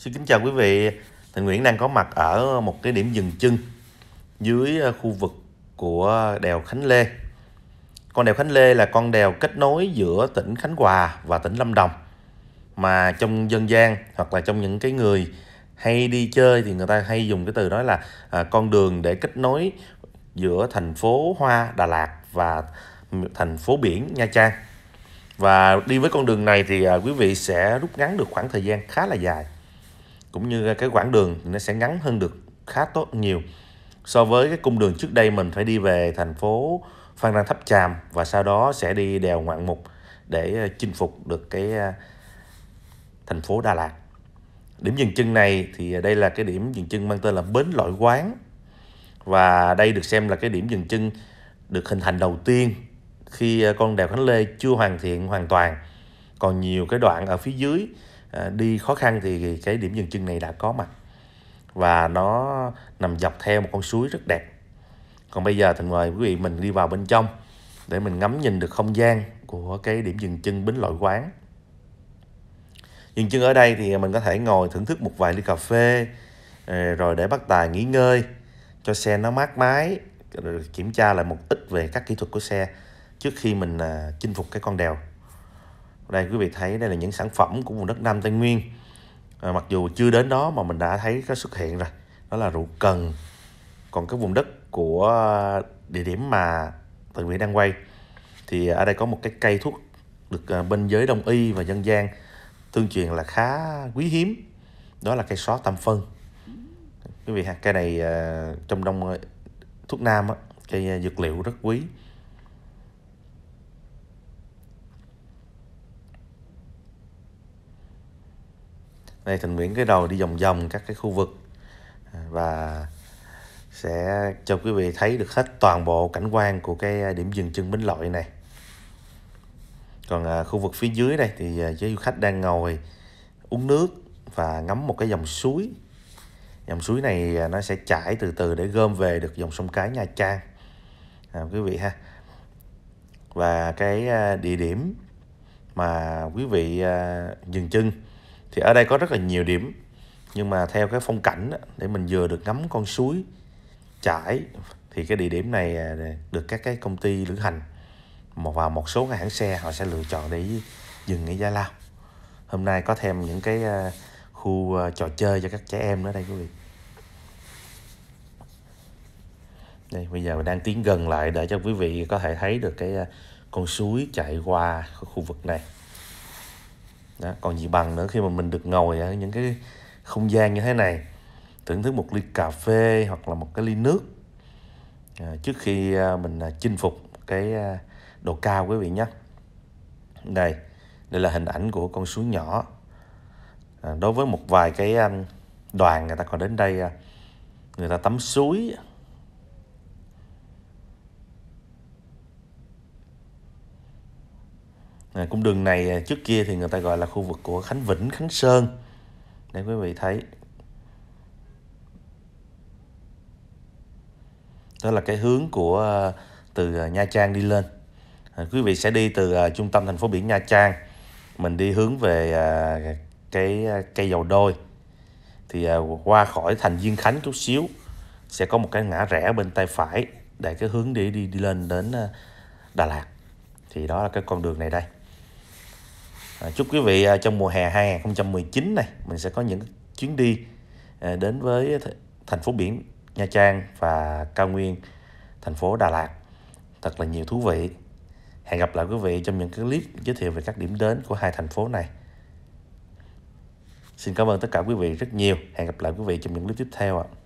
Xin kính chào quý vị. Thành Nguyễn đang có mặt ở một cái điểm dừng chân dưới ờ, khu vực của đèo Khánh Lê. Con đèo Khánh Lê là con đèo kết nối giữa tỉnh Khánh Hòa và tỉnh Lâm Đồng. Mà trong dân gian hoặc là trong những cái người hay đi chơi thì người ta hay dùng cái từ đó là à, con đường để kết nối giữa thành phố Hoa Đà Lạt và thành phố biển Nha Trang. Và đi với con đường này thì à, quý vị sẽ rút ngắn được khoảng thời gian khá là dài cũng như cái quãng đường nó sẽ ngắn hơn được khá tốt nhiều so với cái cung đường trước đây mình phải đi về thành phố Phan Rang Tháp Chàm và sau đó sẽ đi đèo Ngoạn Mục để ờ, chinh phục được cái ờ, thành phố Đà Lạt. Điểm dừng chân này thì đây là cái điểm dừng chân mang tên là Bến Lội Quán và đây được xem là cái điểm dừng chân được hình thành đầu tiên khi ờ, con đèo Khánh Lê chưa hoàn thiện hoàn toàn. Còn nhiều cái đoạn ở phía dưới À, đi khó khăn thì cái điểm dừng chân này đã có mặt và nó nằm dọc theo một con suối rất đẹp còn bây giờ thì mời quý vị mình đi vào bên trong để mình ngắm nhìn được không gian của cái điểm dừng chân bến lội quán dừng chân ở đây thì mình có thể ngồi thưởng thức một vài ly cà phê à, rồi để bắt tài nghỉ ngơi cho xe nó mát mái rồi kiểm tra lại một ít về các kỹ thuật của xe trước khi mình à, chinh phục cái con đèo đây quý vị thấy đây là những sản phẩm của vùng đất Nam Tây Nguyên à, mặc dù chưa đến đó mà mình đã thấy có xuất hiện rồi đó là rượu cần còn cái vùng đất của à, địa điểm mà tường vĩ đang quay thì ở đây có một cái cây thuốc được à, bên giới đông y và dân gian tương truyền là khá quý hiếm đó là cây xó tam phân quý vị ha cây này à, trong đông thuốc nam cây dược liệu rất quý đây thịnh nguyễn cái đầu đi vòng vòng các cái khu vực à, và sẽ cho quý vị thấy được hết toàn bộ cảnh quan của cái à, điểm dừng chân bến lội này còn à, khu vực phía dưới đây thì à, du khách đang ngồi uống nước và ngắm một cái dòng suối dòng suối này nó sẽ chảy từ từ để gom về được dòng sông cái nha trang à, quý vị ha và cái địa điểm mà quý vị dừng chân thì ở đây có rất là nhiều điểm nhưng mà theo cái phong cảnh để mình vừa được ngắm con suối chảy thì cái địa điểm này à, được các cái công ty lữ hành và một số cái hãng xe họ sẽ lựa chọn để dừng ở Gia Lao hôm nay có thêm những cái à, khu à, trò chơi cho các trẻ em nữa đây quý vị đây bây giờ mình đang tiến gần lại để cho quý vị có thể thấy được cái con suối chạy qua khu vực này đó, còn gì bằng nữa khi mà mình được ngồi ở những cái không gian như thế này thưởng thức một ly cà phê hoặc là một cái ly nước à, trước khi à, mình à, chinh phục cái à, độ cao quý vị nhé đây đây là hình ảnh của con suối nhỏ à, đối với một vài cái đoàn người ta còn đến đây người ta tắm suối à, cung đường này à, trước kia thì người ta gọi là khu vực của khánh vĩnh khánh sơn để quý vị thấy đó là cái hướng của à, từ à, nha trang đi lên à, quý vị sẽ đi từ uh, trung tâm thành phố biển nha trang mình đi hướng về uh, cái uh, cây dầu đôi thì qua khỏi thành diên khánh chút xíu sẽ có một cái ngã rẽ bên tay phải để cái hướng để đi đi lên đến đà lạt thì đó là cái con đường này đây À, chúc quý vị à, trong mùa hè 2019 này mình sẽ có những chuyến đi à, đến với thành phố biển Nha Trang và cao nguyên thành phố Đà Lạt thật là nhiều thú vị hẹn gặp lại quý vị trong những cái clip giới thiệu về các điểm đến của hai thành phố này xin cảm ơn tất cả quý vị rất nhiều hẹn gặp lại quý vị trong những clip tiếp theo ạ